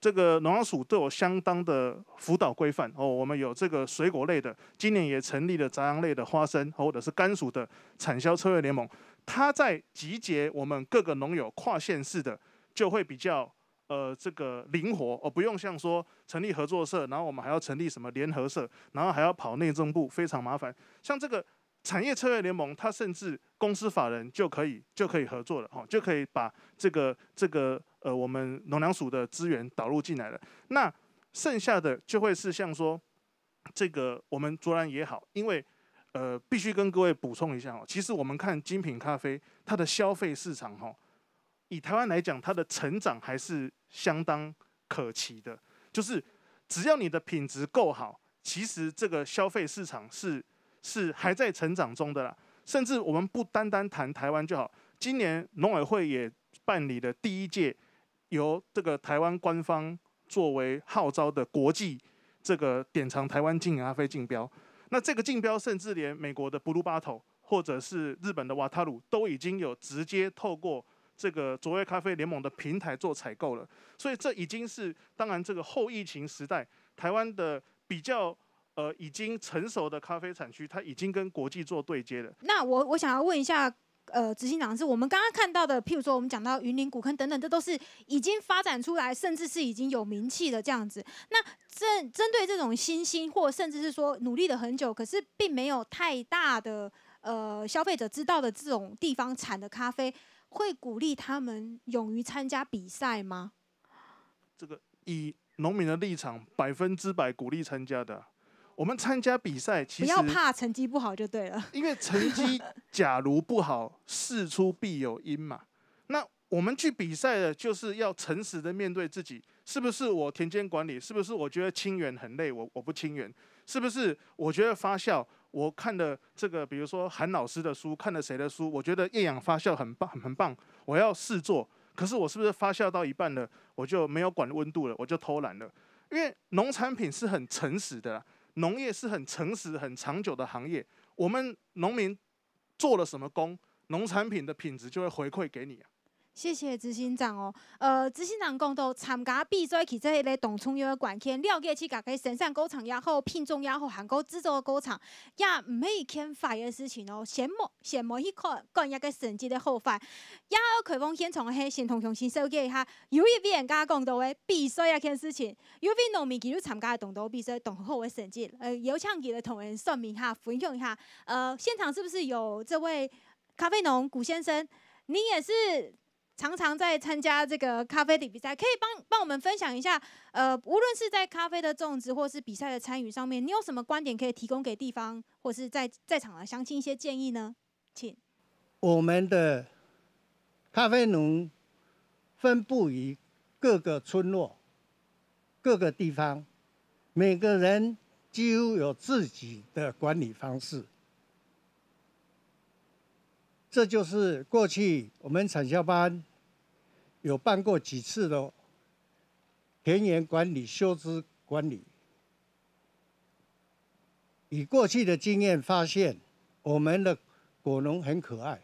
这个农粮署都有相当的辅导规范哦。我们有这个水果类的，今年也成立了杂粮类的花生，或者是甘薯的产销策略联盟，它在集结我们各个农友跨县市的。就会比较呃这个灵活哦，不用像说成立合作社，然后我们还要成立什么联合社，然后还要跑内政部，非常麻烦。像这个产业策略联盟，它甚至公司法人就可以就可以合作了哦，就可以把这个这个呃我们农粮署的资源导入进来了。那剩下的就会是像说这个我们卓然也好，因为呃必须跟各位补充一下哦，其实我们看精品咖啡它的消费市场哈。以台湾来讲，它的成长还是相当可期的。就是只要你的品质够好，其实这个消费市场是是还在成长中的啦。甚至我们不单单谈台湾就好，今年农委会也办理了第一届由这个台湾官方作为号召的国际这个典藏台湾经营咖啡竞标。那这个竞标，甚至连美国的 Blue Bottle 或者是日本的瓦塔鲁都已经有直接透过。这个卓越咖啡联盟的平台做采购了，所以这已经是当然这个后疫情时代，台湾的比较呃已经成熟的咖啡产区，它已经跟国际做对接了。那我我想要问一下，呃，执行长是我们刚刚看到的，譬如说我们讲到云林古坑等等，这都是已经发展出来，甚至是已经有名气的这样子。那针针对这种新兴，或甚至是说努力了很久，可是并没有太大的呃消费者知道的这种地方产的咖啡。会鼓励他们勇于参加比赛吗？这个以农民的立场，百分之百鼓励参加的。我们参加比赛，不要怕成绩不好就对了。因为成绩假如不好，事出必有因嘛。那我们去比赛的，就是要诚实的面对自己：是不是我田间管理？是不是我觉得清远很累，我我不清远？是不是我觉得发酵？我看了这个，比如说韩老师的书，看了谁的书，我觉得厌氧发酵很棒，很棒，我要试做。可是我是不是发酵到一半了，我就没有管温度了，我就偷懒了？因为农产品是很诚实的，农业是很诚实、很长久的行业。我们农民做了什么工，农产品的品质就会回馈给你啊。谢谢执行长哦。呃，执行长讲到参加比赛其实一个动参与的关键，了解起家己生产工厂也好，品种也好，韩国制作的工厂也唔系一件快的事情哦。羡慕羡慕去看观察个成绩的好坏。也开放先从黑先同乡先收一下。有一边人家讲到的比赛一件事情，有边农民其实参加动都比赛，动好的成绩。呃，有请佢的同人说明下、分享一下。呃，现场是不是有这位咖啡农古先生？你也是？常常在参加这个咖啡的比赛，可以帮帮我们分享一下。呃，无论是在咖啡的种植或是比赛的参与上面，你有什么观点可以提供给地方或是在在场的乡亲一些建议呢？请。我们的咖啡农分布于各个村落、各个地方，每个人几乎有自己的管理方式。这就是过去我们产销班有办过几次的田园管理、修枝管理。以过去的经验发现，我们的果农很可爱。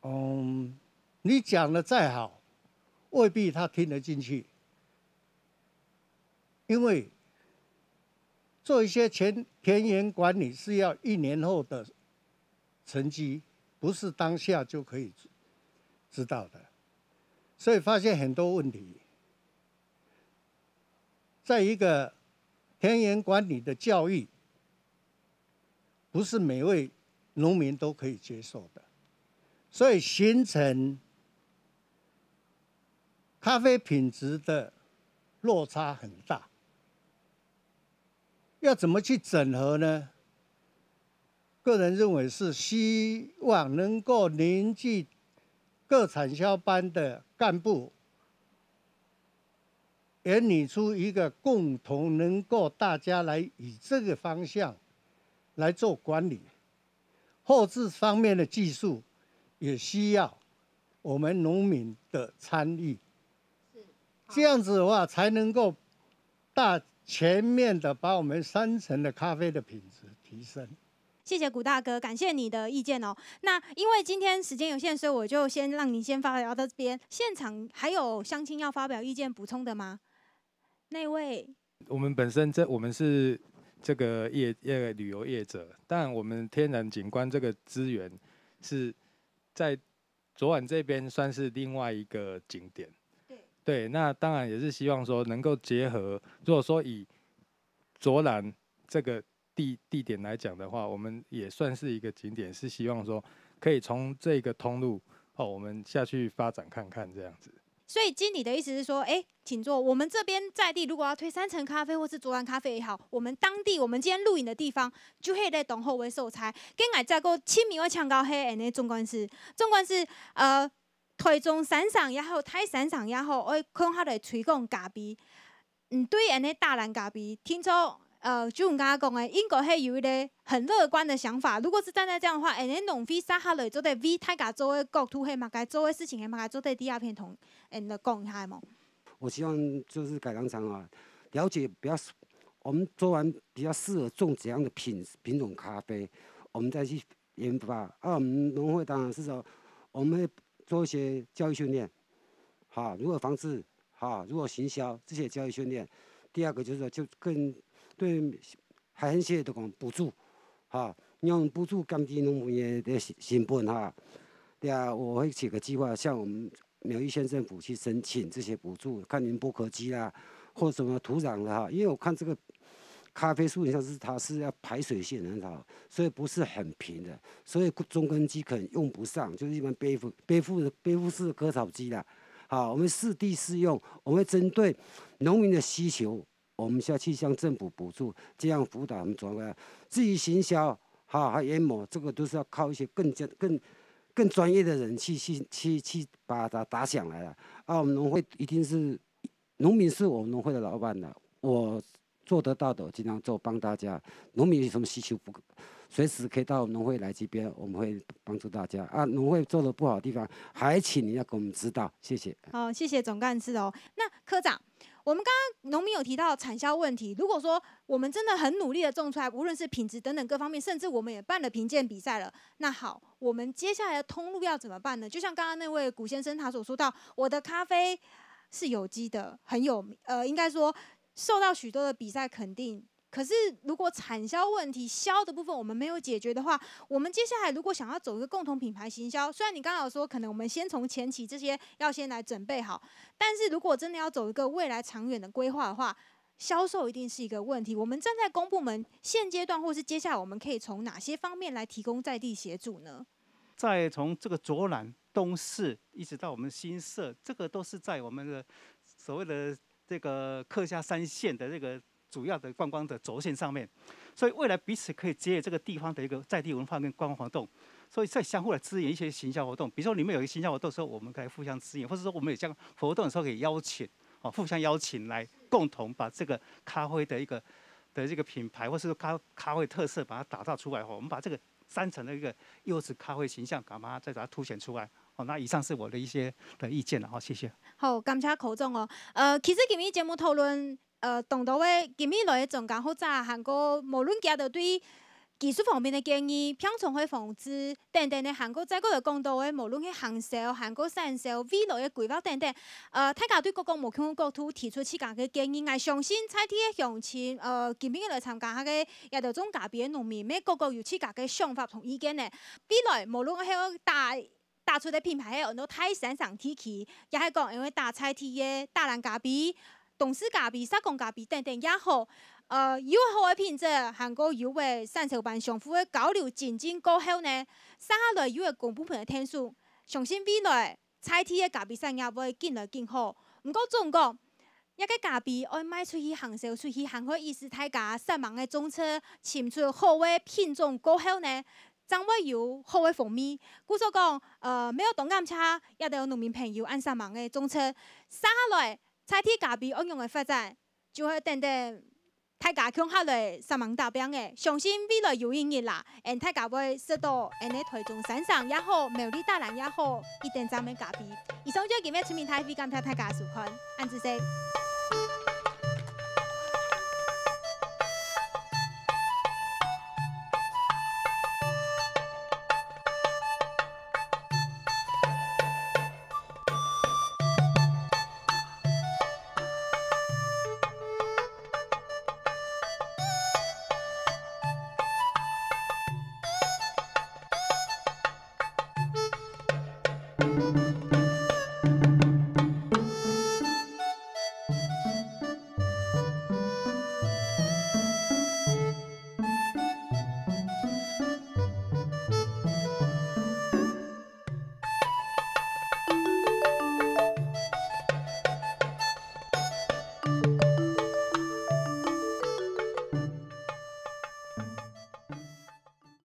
嗯，你讲的再好，未必他听得进去，因为做一些田田园管理是要一年后的。成绩不是当下就可以知道的，所以发现很多问题。在一个田园管理的教育，不是每位农民都可以接受的，所以形成咖啡品质的落差很大。要怎么去整合呢？个人认为是希望能够凝聚各产销班的干部，演拟出一个共同能够大家来以这个方向来做管理，后置方面的技术也需要我们农民的参与，是这样子的话才能够大全面的把我们山城的咖啡的品质提升。谢谢谷大哥，感谢你的意见哦。那因为今天时间有限，所以我就先让你先发表到这边。现场还有相亲要发表意见补充的吗？那位，我们本身这我们是这个业业旅游业者，但我们天然景观这个资源是在昨晚这边算是另外一个景点。对，对，那当然也是希望说能够结合，如果说以卓兰这个。地地点来讲的话，我们也算是一个景点，是希望说可以从这个通路哦，我们下去发展看看这样子。所以经理的意思是说，哎，请坐。我们这边在地如果要推三层咖啡或是桌兰咖啡也好，我们当地我们今天录影的地方就会在等候好位素材。跟外在个亲米会墙高黑，安尼纵观是纵观是呃推中闪闪，然后太闪闪，然后我看他的推广咖啡。嗯，对安尼大蓝咖啡听说。呃，就人家讲诶，英国系有一个很乐观的想法。如果是站在这样的话 a n 农夫沙哈雷做在 V，泰家做诶国土系嘛，该做诶事情系嘛，家做在第二片同 And 讲一下嘛。我希望就是改良场啊，了解比较适，我们做完比较适合种怎样的品品种咖啡，我们再去研发。啊，我们农会当然是说，我们会做一些教育训练，哈，如何防治，哈，如何行销，这些教育训练。第二个就是说，就更对，还很线的讲补助，哈，用补助降低农民的这成本哈。对啊，我会写个计划向我们苗栗县政府去申请这些补助，看您剥壳机啦，或什么土壤的哈。因为我看这个咖啡树，像是它是要排水性很好，所以不是很平的，所以中耕机可能用不上，就是一般背负背负背负式割草机的。好，我们适地适用，我们针对农民的需求。我们下要去向政府补助，这样辅导我们庄啊。至于行销，哈，还有研磨，这个都是要靠一些更加更更专业的人去去去去把它打响来了。啊，我们农会一定是农民是我们农会的老板的，我做得到的我尽量做，帮大家。农民有什么需求，不随时可以到农会来这边，我们会帮助大家。啊，农会做的不好的地方，还请你要给我们指导，谢谢。好，谢谢总干事哦。那科长。我们刚刚农民有提到产销问题，如果说我们真的很努力的种出来，无论是品质等等各方面，甚至我们也办了评鉴比赛了，那好，我们接下来的通路要怎么办呢？就像刚刚那位古先生他所说到，我的咖啡是有机的，很有呃，应该说受到许多的比赛肯定。可是，如果产销问题销的部分我们没有解决的话，我们接下来如果想要走一个共同品牌行销，虽然你刚刚说可能我们先从前期这些要先来准备好，但是如果真的要走一个未来长远的规划的话，销售一定是一个问题。我们站在公部门现阶段或是接下来，我们可以从哪些方面来提供在地协助呢？在从这个卓兰东市一直到我们新社，这个都是在我们的所谓的这个客家三线的这个。主要的观光的轴线上面，所以未来彼此可以接援这个地方的一个在地文化跟观光活动，所以在相互来支援一些行销活动，比如说你们有一个行销活动的时候，我们可以互相支援，或者说我们有这样活动的时候，可以邀请哦，互相邀请来共同把这个咖啡的一个的这个品牌或是咖咖啡特色把它打造出来哦，我们把这个三层的一个优质咖啡形象，干嘛再把它凸显出来哦？那以上是我的一些的意见了哦，谢谢。好，感谢口总哦，呃，其实今天节目讨论。呃，同多位今日来的参加，福州韩国无论接到对技术方面的建议，平常会防止等等的韩国再个有更多的，无论去行销韩国销未来的规划等等。呃，大家对各个不同嘅国土提出自家的建议。我相信在田嘅乡亲，呃，今日来参加下嘅也就种嘉宾农民，咩个个有自家的想法同意见呢？未来无论喺大大出的品牌，很多太线上提起，也喺讲因为大菜田嘅大栏嘉宾。重视咖啡、手工咖啡等等也好，呃，有好的品质，韩国有诶三十万上户诶交流进进过后呢，三下来有诶工布朋的天数，上新未来，彩天诶咖啡山也会更来更好。不过中国，一个咖啡爱卖出去杭州，出去韩国、意大利、加三万诶中车，产出好诶品种过后呢，掌会有好诶蜂蜜。故说讲，呃，没有动感车，也得农民朋友按三万诶中车，三下来。拆梯架壁应用的发展，就系等定太家空下来，三网大平的，相信未来有影嘅啦。因太架壁说到，因你台动山上也好，美丽大人也好，一定装满架壁。以上就今日出面太壁讲听太架事看，安子说。